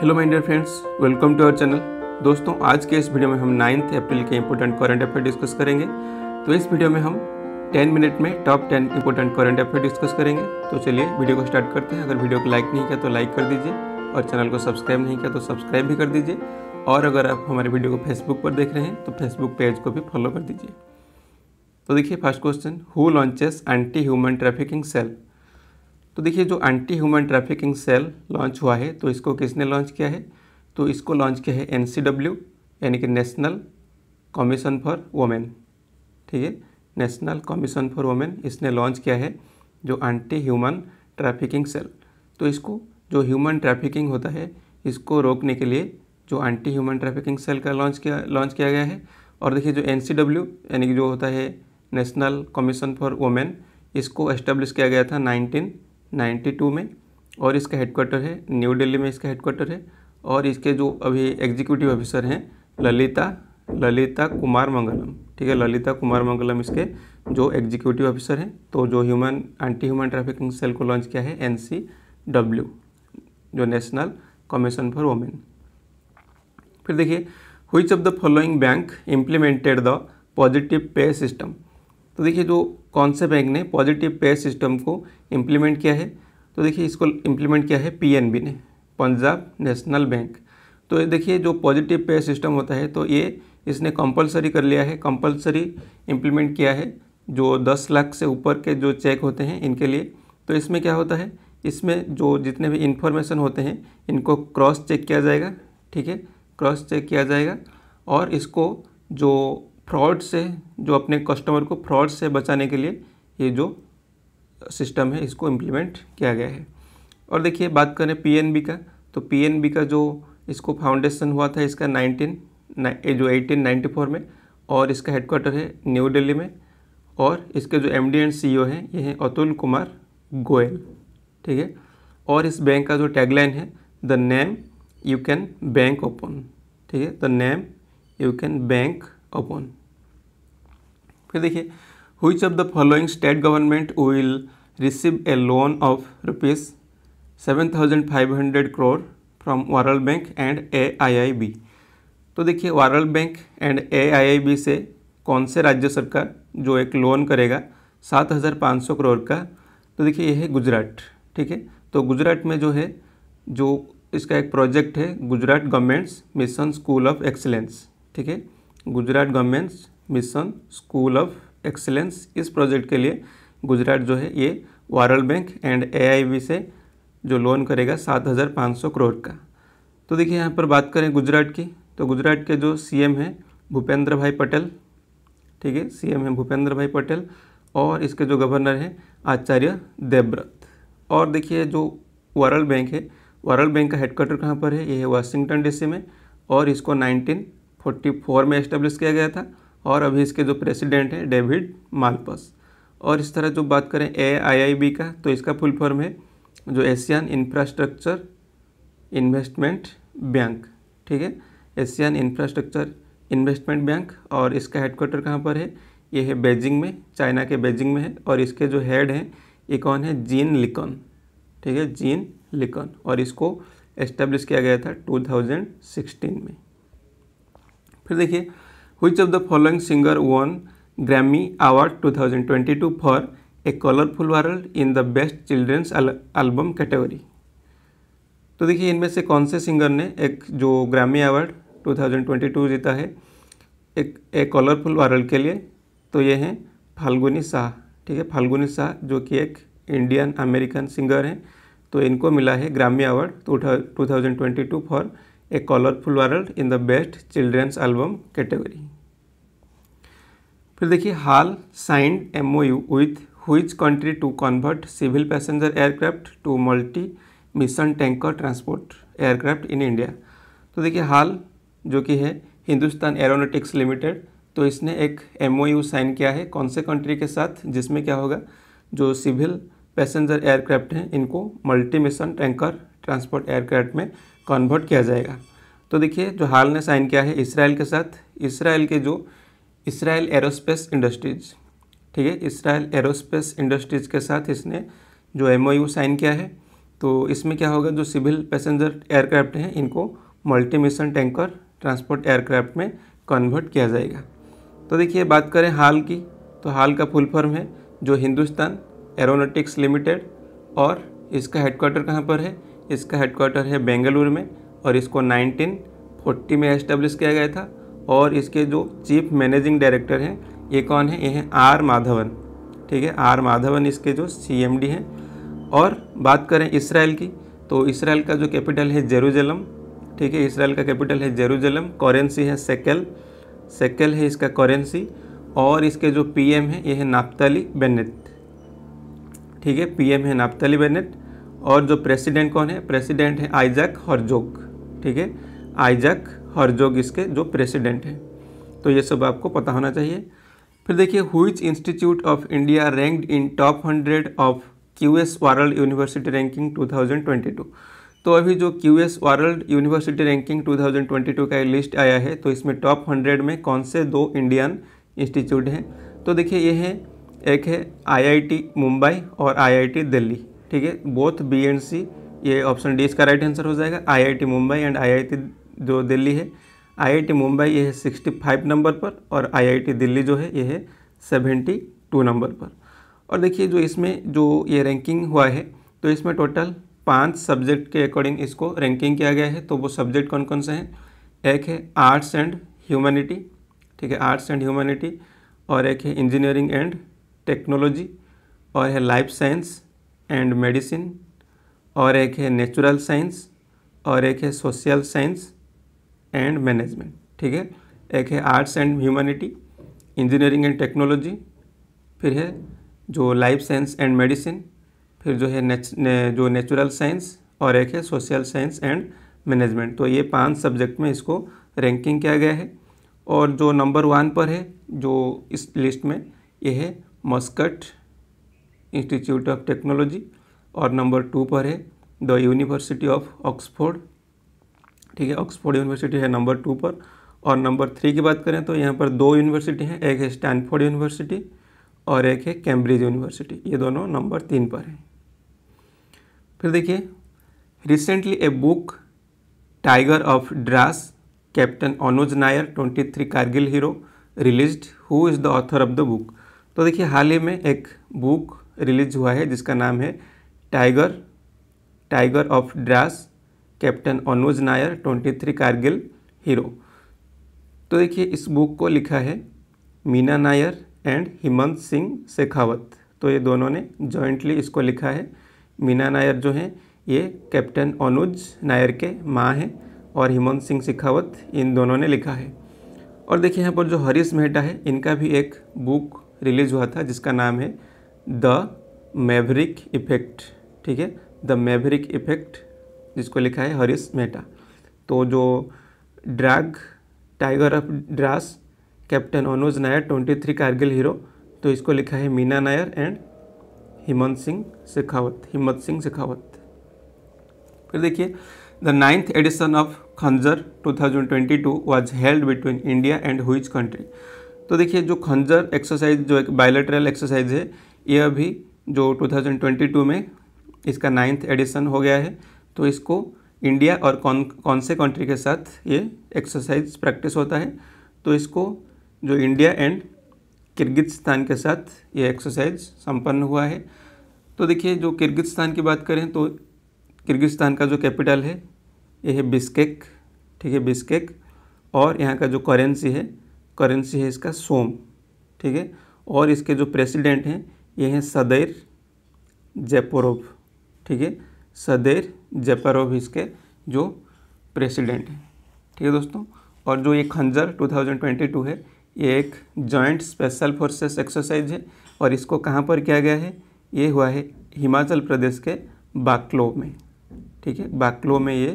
hello my dear friends welcome to our channel दोस्तों आज के इस वीडियो में हम नाइन्थ अप्रैल के इंपॉर्टेंट करंट अफेयर डिस्कस करेंगे तो इस वीडियो में हम 10 मिनट में top 10 important current affair discuss करेंगे तो चलिए वीडियो को स्टार्ट करते हैं अगर वीडियो को लाइक नहीं किया तो लाइक कर दीजिए और चैनल को सब्सक्राइब नहीं किया तो सब्सक्राइब भी कर दीजिए और अगर आप हमारे वीडियो को फेसबुक पर देख रहे हैं तो फेसबुक पेज को भी फॉलो कर दीजिए तो देखिए first question who launches anti human trafficking cell तो देखिए जो anti human trafficking cell launch हुआ है तो इसको किसने लॉन्च किया है तो इसको लॉन्च किया है एन यानी कि नेशनल कमीशन फॉर वोमेन ठीक है नेशनल कमीशन फॉर वोमेन इसने लॉन्च किया है जो एंटी ह्यूमन ट्रैफिकिंग सेल तो इसको जो ह्यूमन ट्रैफिकिंग होता है इसको रोकने के लिए जो एंटी ह्यूमन ट्रैफिकिंग सेल का लॉन्च किया लॉन्च किया गया है और देखिए जो एन यानी कि जो होता है नेशनल कमीशन फॉर वोमेन इसको एस्टेब्लिश किया गया था नाइनटीन 1992 में और इसका हेडक्वार्टर है न्यू दिल्ली में इसका हेडक्वार्टर है और इसके जो अभी एग्जीक्यूटिव ऑफिसर हैं ललिता ललिता कुमार मंगलम ठीक है ललिता कुमार मंगलम इसके जो एग्जीक्यूटिव ऑफिसर हैं तो जो human anti human trafficking cell को लॉन्च किया है एन जो नेशनल कमीशन फॉर वोमेन फिर देखिए which of the following bank implemented the positive pay system तो देखिए जो कौन से बैंक ने पॉजिटिव पे सिस्टम को इम्प्लीमेंट किया है तो देखिए इसको इम्प्लीमेंट किया है पीएनबी ने पंजाब नेशनल बैंक तो देखिए जो पॉजिटिव पे सिस्टम होता है तो ये इसने कंपलसरी कर लिया है कंपलसरी इम्प्लीमेंट किया है जो दस लाख से ऊपर के जो चेक होते हैं इनके लिए तो इसमें क्या होता है इसमें जो जितने भी इन्फॉर्मेशन होते हैं इनको क्रॉस चेक किया जाएगा ठीक है क्रॉस चेक किया जाएगा और इसको जो फ्रॉड से जो अपने कस्टमर को फ्रॉड से बचाने के लिए ये जो सिस्टम है इसको इम्प्लीमेंट किया गया है और देखिए बात करें पीएनबी का तो पीएनबी का जो इसको फाउंडेशन हुआ था इसका 19 जो 1894 में और इसका हेडक्वार्टर है न्यू दिल्ली में और इसके जो एमडी एंड सीईओ हैं ये हैं अतुल कुमार गोयल ठीक है और इस बैंक का जो टैगलाइन है the name you can bank open ठीक है the name you can bank open फिर देखिए which of the following state government will receive a loan of rupees seven thousand five hundred crore from World Bank and A I I B तो देखिए World Bank and A I I B से कौन से राज्य सरकार जो एक loan करेगा सात हज़ार पाँच सौ करोड़ का तो देखिए यह है गुजरात ठीक है तो गुजरात में जो है जो इसका एक प्रोजेक्ट है Gujarat government's mission school of excellence ठीक है Gujarat government's mission school of excellence इस प्रोजेक्ट के लिए गुजरात जो है ये वारल बैंक एंड एआईबी से जो लोन करेगा सात हज़ार पाँच सौ करोड़ का तो देखिए यहाँ पर बात करें गुजरात की तो गुजरात के जो सीएम हैं भूपेंद्र भाई पटेल ठीक है सीएम हैं भूपेंद्र भाई पटेल और इसके जो गवर्नर हैं आचार्य देवव्रत और देखिए जो वर्ल्ड बैंक है वर्ल्ड बैंक का हेडक्वार्टर कहाँ पर है ये है वाशिंगटन डी में और इसको फोर में इस्टेब्लिश किया गया था और अभी इसके जो प्रेसिडेंट हैं डेविड मालपस और इस तरह जो बात करें ए आई आई बी का तो इसका फुल फॉर्म है जो एशियन इंफ्रास्ट्रक्चर इन्वेस्टमेंट बैंक ठीक है एशियन इंफ्रास्ट्रक्चर इन्वेस्टमेंट बैंक और इसका हेडक्वार्टर कहाँ पर है ये है बेजिंग में चाइना के बेजिंग में है और इसके जो हेड हैं ये कौन है जीन लिकन ठीक है जीन लिकन और इसको एस्टेब्लिश किया गया था 2016 में फिर देखिए which singer won Grammy singer two thousand twenty 2022 for a colourful world in the best Children's album category तो देखिए इनमें से कौन से सिंगर ने एक जो ग्रामी अवार्ड 2022 जीता है एक ए कलरफुल वारल्ड के लिए तो ये हैं फाल्गुनी शाह ठीक है फाल्गुनी शाह जो कि एक इंडियन अमेरिकन सिंगर हैं तो इनको मिला है Grammy award two thousand twenty two for a colourful world in the best children's album category फिर देखिए HAL signed M O U with which country to convert civil passenger aircraft to multi mission tanker transport aircraft in India तो देखिए हाल जो कि है Hindustan aeronautics limited तो इसने एक एम ओ यू साइन किया है कौन से कंट्री के साथ जिसमें क्या होगा जो सिविल पैसेंजर एयरक्राफ्ट हैं इनको multi mission tanker transport aircraft में कन्वर्ट किया जाएगा तो देखिए जो हाल ने साइन किया है इसराइल के साथ इसराइल के जो इसराइल एरोस्पेस इंडस्ट्रीज ठीक है इसराइल एरोस्पेस इंडस्ट्रीज के साथ इसने जो एम साइन किया है तो इसमें क्या होगा जो सिविल पैसेंजर एयरक्राफ्ट हैं इनको multi mission tanker transport aircraft में कन्वर्ट किया जाएगा तो देखिए बात करें हाल की तो हाल का फुल फॉर्म है जो हिंदुस्तान एरोनोटिक्स लिमिटेड और इसका हेडक्वार्टर कहाँ पर है इसका हेडक्वार्टर है बेंगलुरु में और इसको 1940 में इस्टेब्लिश किया गया था और इसके जो चीफ मैनेजिंग डायरेक्टर हैं ये कौन है ये हैं आर माधवन ठीक है आर माधवन इसके जो सी हैं और बात करें इसराइल की तो इसराइल का जो कैपिटल है जेरूजलम ठीक है इसराइल का कैपिटल है जेरूजलम करेंसी है सेकल सेकल है इसका करेंसी और इसके जो पीएम है ये है नाप्ताली बेनेट ठीक है पीएम है नाप्ताली बेनेट और जो प्रेसिडेंट कौन है प्रेसिडेंट है आइजक हरजोग ठीक है आइजक हरजोग इसके जो प्रेसिडेंट हैं तो ये सब आपको पता होना चाहिए फिर देखिए which institute of India ranked in top hundred of Q S world university ranking 2022 तो अभी जो Q S world university ranking 2022 का लिस्ट आया है तो इसमें टॉप हंड्रेड में कौन से दो इंडियन इंस्टीट्यूट हैं तो देखिए ये है एक है आईआईटी मुंबई और आईआईटी दिल्ली ठीक है बोथ बी एंड सी ये ऑप्शन डी इसका राइट आंसर हो जाएगा आईआईटी मुंबई एंड आईआईटी जो दिल्ली है आईआईटी मुंबई ये है सिक्सटी फाइव नंबर पर और आईआईटी दिल्ली जो है ये है सेवेंटी टू नंबर पर और देखिए जो इसमें जो ये रैंकिंग हुआ है तो इसमें टोटल पांच सब्जेक्ट के अकॉर्डिंग इसको रैंकिंग किया गया है तो वो सब्जेक्ट कौन कौन से हैं एक है आर्ट्स एंड ह्यूमैनिटी ठीक है आर्ट्स एंड ह्यूमैनिटी और एक है इंजीनियरिंग एंड टेक्नोलॉजी और है लाइफ साइंस एंड मेडिसिन और एक है नेचुरल साइंस और एक है सोशल साइंस एंड मैनेजमेंट ठीक है एक है arts and humanity engineering and technology फिर है जो लाइफ साइंस एंड मेडिसिन फिर जो है नेच, ने, जो नेचुरल साइंस और एक है सोशल साइंस एंड मैनेजमेंट तो ये पांच सब्जेक्ट में इसको रैंकिंग किया गया है और जो नंबर वन पर है जो इस लिस्ट में ये है मस्कट इंस्टीट्यूट ऑफ टेक्नोलॉजी और नंबर टू पर है द यूनिवर्सिटी ऑफ ऑक्सफोर्ड ठीक है ऑक्सफोर्ड यूनिवर्सिटी है नंबर टू पर और नंबर थ्री की बात करें तो यहाँ पर दो यूनिवर्सिटी हैं एक है स्टैनफोर्ड यूनिवर्सिटी और एक है कैम्ब्रिज यूनिवर्सिटी ये दोनों नंबर तीन पर हैं फिर देखिए recently a book tiger of Dras captain Anuj Nair twenty three Kargil hero release who is the author of the book तो देखिए हाल ही में एक बुक रिलीज हुआ है जिसका नाम है tiger tiger of Dras captain Anuj Nair twenty three Kargil hero तो देखिए इस बुक को लिखा है मीना नायर एंड हेमंत सिंह शेखावत तो ये दोनों ने जॉइंटली इसको लिखा है मीना नायर जो हैं ये कैप्टन अनुज नायर के माँ हैं और हेमंत सिंह शेखावत इन दोनों ने लिखा है और देखिए यहाँ पर जो हरीश मेहता है इनका भी एक बुक रिलीज़ हुआ था जिसका नाम है द मेवरिक इफेक्ट ठीक है द मेवरिक इफेक्ट जिसको लिखा है हरीश मेहटा तो जो ड्रैग tiger of Dras captain Anuj Nair twenty three Kargil hero तो इसको लिखा है मीना नायर एंड हिमंत सिंह शेखावत हिम्मत सिंह शेखावत फिर देखिए the ninth edition of Khanjar 2022 was held between India and which country तो देखिए जो खंजर एक्सरसाइज जो एक बायोलेटरल एक्सरसाइज है यह भी जो 2022 में इसका नाइन्थ एडिशन हो गया है तो इसको इंडिया और कौन कौन से कंट्री के साथ ये एक्सरसाइज प्रैक्टिस होता है तो इसको जो इंडिया एंड किर्गिस्तान के साथ ये एक्सरसाइज संपन्न हुआ है तो देखिए जो किर्गिस्तान की बात करें तो किर्गिस्तान का जो कैपिटल है ये है बिस्केक ठीक है बिस्केक और यहाँ का जो करेंसी है करेंसी है इसका सोम ठीक है और इसके जो प्रेसिडेंट हैं ये हैं सदैर जेपोरोव ठीक है सदैर जयपरोव इसके जो प्रेसिडेंट हैं ठीक है दोस्तों और जो ये खंजर 2022 है ये एक जॉइंट स्पेशल फोर्सेस एक्सरसाइज है और इसको कहाँ पर किया गया है ये हुआ है हिमाचल प्रदेश के बाकलो में ठीक है बाकलो में ये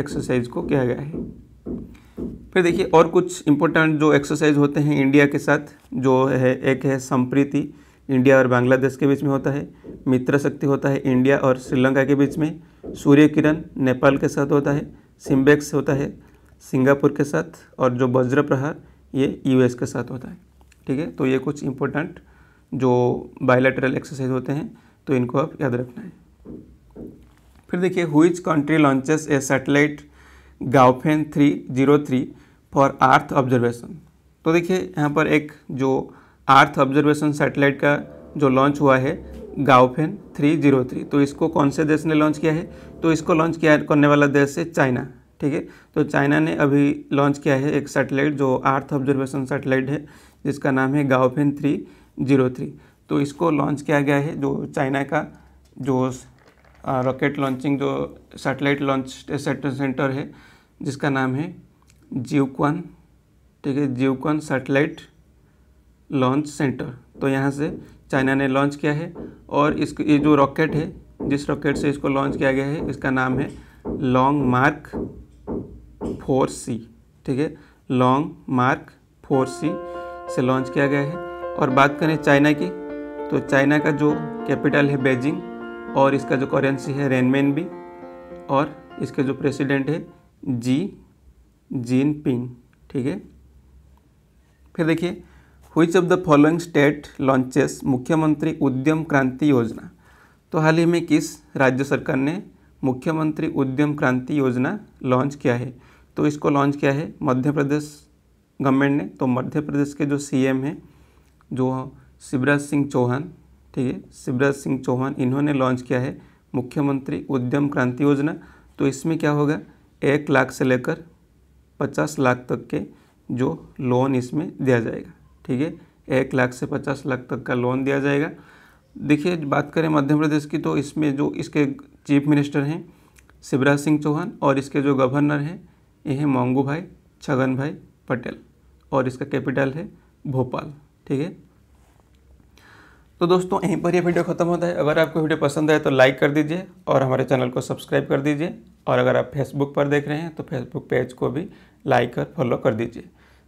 एक्सरसाइज को किया गया है फिर देखिए और कुछ इम्पोर्टेंट जो एक्सरसाइज होते हैं इंडिया के साथ जो है एक है संप्रीति इंडिया और बांग्लादेश के बीच में होता है मित्र शक्ति होता है इंडिया और श्रीलंका के बीच में सूर्य किरण नेपाल के साथ होता है सिम्बेक्स होता है सिंगापुर के साथ और जो वज्र प्रहार ये यूएस के साथ होता है ठीक है तो ये कुछ इम्पोर्टेंट जो बायोलेटरल एक्सरसाइज होते हैं तो इनको आप याद रखना है फिर देखिए which country launches a satellite Gaofen three zero three for earth observation तो देखिए यहाँ पर एक जो अर्थ ऑब्जर्वेशन सैटेलाइट का जो लॉन्च हुआ है गाओफेन 303 तो इसको कौन से देश ने लॉन्च किया है तो इसको लॉन्च किया करने वाला देश है चाइना ठीक है तो चाइना ने अभी लॉन्च किया है एक सैटेलाइट जो अर्थ ऑब्जर्वेशन सैटेलाइट है जिसका नाम है गाओफेन थ्री जीरो थ्री तो इसको लॉन्च किया गया है जो चाइना का जो रॉकेट लॉन्चिंग जो सैटेलाइट लॉन्च सेंटर है जिसका नाम है जीवक्वान ठीक है जीवक्वान सैटेलाइट लॉन्च सेंटर तो यहाँ से चाइना ने लॉन्च किया है और इसको ये जो रॉकेट है जिस रॉकेट से इसको लॉन्च किया गया है इसका नाम है लॉन्ग मार्क फोर सी ठीक है लॉन्ग मार्क फोर सी से लॉन्च किया गया है और बात करें चाइना की तो चाइना का जो कैपिटल है बेजिंग और इसका जो करेंसी है रेनमेन भी और इसके जो प्रेसिडेंट है जी जिनपिंग ठीक है फिर देखिए which of the following state launches Mukhyamantri Udyam क्रांति योजना तो हाल ही में किस राज्य सरकार ने मुख्यमंत्री उद्यम क्रांति योजना लॉन्च किया है तो इसको लॉन्च किया है मध्य प्रदेश गवर्नमेंट ने तो मध्य प्रदेश के जो सीएम हैं जो शिवराज सिंह चौहान ठीक है शिवराज सिंह चौहान इन्होंने लॉन्च किया है मुख्यमंत्री उद्यम क्रांति योजना तो इसमें क्या होगा एक लाख से लेकर पचास लाख तक के जो लोन इसमें दिया जाएगा ठीक है एक लाख से पचास लाख तक का लोन दिया जाएगा देखिए बात करें मध्य प्रदेश की तो इसमें जो इसके चीफ मिनिस्टर हैं शिवराज सिंह चौहान और इसके जो गवर्नर हैं ये हैं मोंगू भाई छगन भाई पटेल और इसका कैपिटल है भोपाल ठीक है तो दोस्तों यहीं पर ये वीडियो ख़त्म होता है अगर आपको वीडियो पसंद आए तो लाइक कर दीजिए और हमारे चैनल को सब्सक्राइब कर दीजिए और अगर आप फेसबुक पर देख रहे हैं तो फेसबुक पेज को भी लाइक और फॉलो कर दीजिए